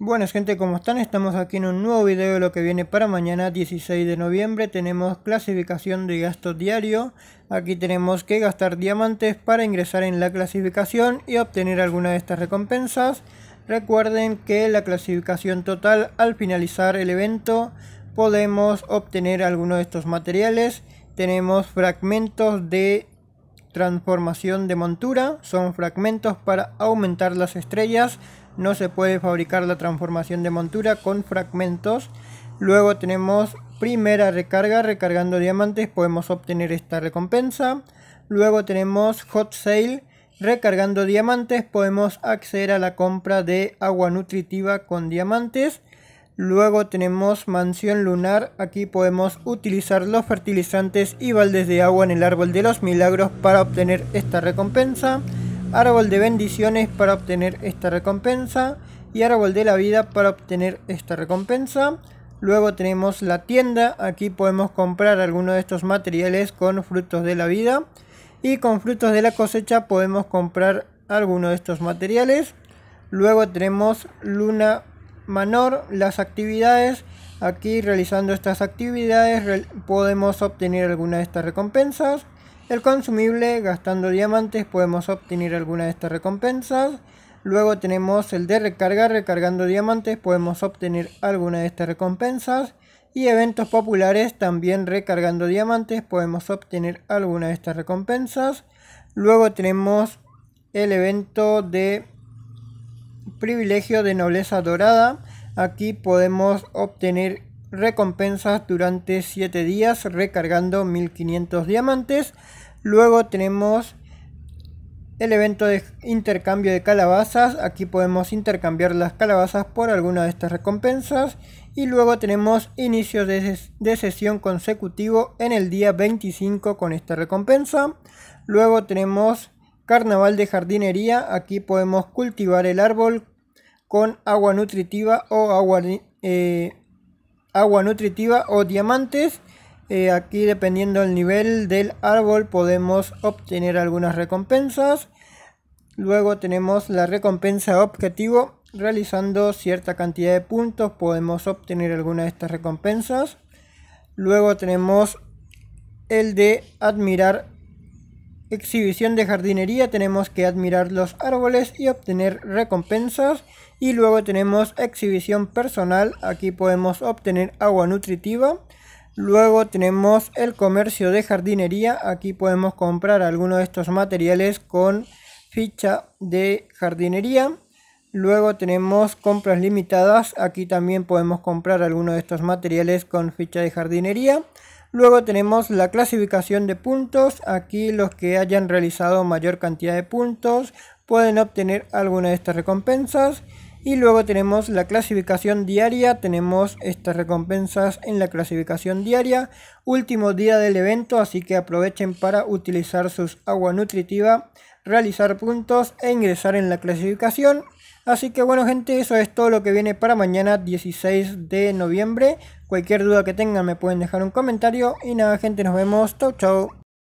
Buenas gente, ¿cómo están? Estamos aquí en un nuevo video de lo que viene para mañana 16 de noviembre. Tenemos clasificación de gasto diario. Aquí tenemos que gastar diamantes para ingresar en la clasificación y obtener alguna de estas recompensas. Recuerden que la clasificación total al finalizar el evento podemos obtener alguno de estos materiales. Tenemos fragmentos de transformación de montura. Son fragmentos para aumentar las estrellas no se puede fabricar la transformación de montura con fragmentos. Luego tenemos primera recarga, recargando diamantes podemos obtener esta recompensa. Luego tenemos hot sale, recargando diamantes podemos acceder a la compra de agua nutritiva con diamantes. Luego tenemos mansión lunar, aquí podemos utilizar los fertilizantes y baldes de agua en el árbol de los milagros para obtener esta recompensa árbol de bendiciones para obtener esta recompensa y árbol de la vida para obtener esta recompensa. Luego tenemos la tienda, aquí podemos comprar alguno de estos materiales con frutos de la vida y con frutos de la cosecha podemos comprar alguno de estos materiales. Luego tenemos Luna menor, las actividades. Aquí realizando estas actividades podemos obtener alguna de estas recompensas. El consumible, gastando diamantes podemos obtener alguna de estas recompensas. Luego tenemos el de recarga, recargando diamantes podemos obtener alguna de estas recompensas. Y eventos populares, también recargando diamantes podemos obtener alguna de estas recompensas. Luego tenemos el evento de privilegio de nobleza dorada. Aquí podemos obtener recompensas durante 7 días recargando 1500 diamantes. Luego tenemos el evento de intercambio de calabazas. Aquí podemos intercambiar las calabazas por alguna de estas recompensas. Y luego tenemos inicio de, sesión consecutivo en el día 25 con esta recompensa. Luego tenemos carnaval de jardinería. Aquí podemos cultivar el árbol con agua nutritiva o agua eh, agua nutritiva o diamantes. Eh, aquí dependiendo del nivel del árbol podemos obtener algunas recompensas. Luego tenemos la recompensa objetivo. Realizando cierta cantidad de puntos podemos obtener alguna de estas recompensas. Luego tenemos el de admirar exhibición de jardinería tenemos que admirar los árboles y obtener recompensas. Y luego tenemos exhibición personal, aquí podemos obtener agua nutritiva. Luego tenemos el comercio de jardinería, aquí podemos comprar algunos de estos materiales con ficha de jardinería. Luego tenemos compras limitadas, aquí también podemos comprar algunos de estos materiales con ficha de jardinería. Luego tenemos la clasificación de puntos. Aquí los que hayan realizado mayor cantidad de puntos pueden obtener alguna de estas recompensas. Y luego tenemos la clasificación diaria, tenemos estas recompensas en la clasificación diaria, último día del evento, así que aprovechen para utilizar sus agua nutritiva, realizar puntos e ingresar en la clasificación. Así que bueno gente, eso es todo lo que viene para mañana 16 de noviembre. Cualquier duda que tengan me pueden dejar un comentario. Y nada gente, nos vemos. Chau chau.